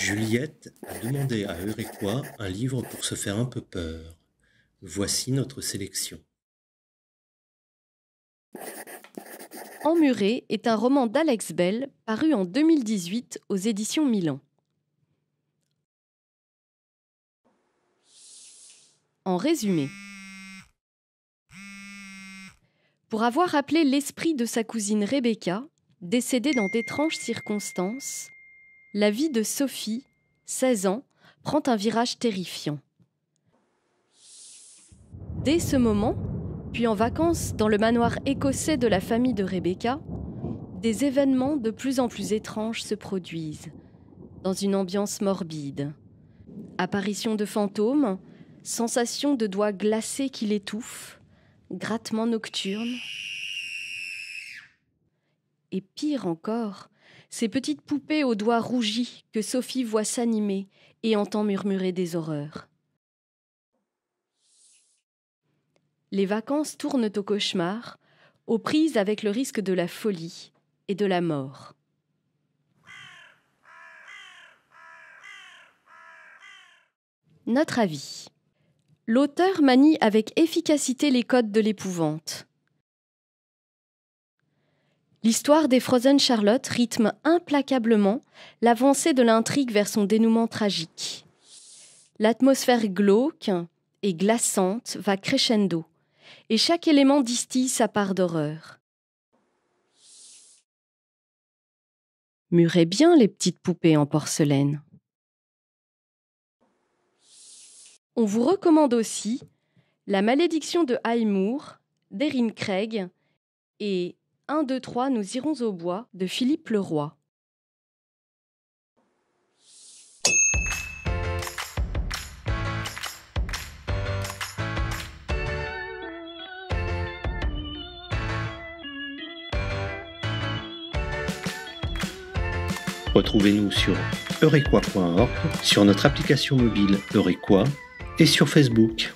Juliette a demandé à Eurekwa un livre pour se faire un peu peur. Voici notre sélection. Emmuré est un roman d'Alex Bell paru en 2018 aux éditions Milan. En résumé, pour avoir appelé l'esprit de sa cousine Rebecca, décédée dans d'étranges circonstances, la vie de Sophie, 16 ans, prend un virage terrifiant. Dès ce moment, puis en vacances dans le manoir écossais de la famille de Rebecca, des événements de plus en plus étranges se produisent, dans une ambiance morbide. Apparition de fantômes, sensation de doigts glacés qui l'étouffent, grattements nocturnes. Et pire encore, ces petites poupées aux doigts rougis que Sophie voit s'animer et entend murmurer des horreurs. Les vacances tournent au cauchemar, aux prises avec le risque de la folie et de la mort. Notre avis. L'auteur manie avec efficacité les codes de l'épouvante. L'histoire des Frozen Charlotte rythme implacablement l'avancée de l'intrigue vers son dénouement tragique. L'atmosphère glauque et glaçante va crescendo, et chaque élément distille sa part d'horreur. Murez bien les petites poupées en porcelaine. On vous recommande aussi La malédiction de Highmoor, d'Erin Craig et 1, 2, 3, nous irons au bois de Philippe Leroy. Retrouvez-nous sur eurequa.org, sur notre application mobile Eurequa et sur Facebook.